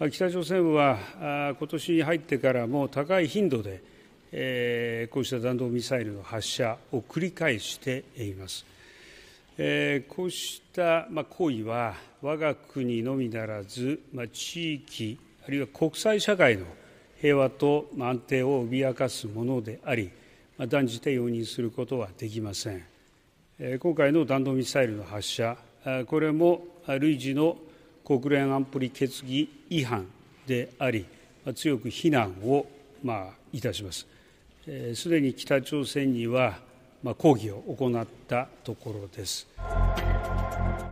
北朝鮮は今年に入ってからも高い頻度でこうした弾道ミサイルの発射を繰り返しています。こうした行為は我が国のみならず地域あるいは国際社会の平和と安定を脅かすものであり断じて容認することはできません今回の弾道ミサイルの発射これも類似の国連安保理決議違反であり、強く非難を、まあ、いたします。すでに北朝鮮には、まあ、抗議を行ったところです。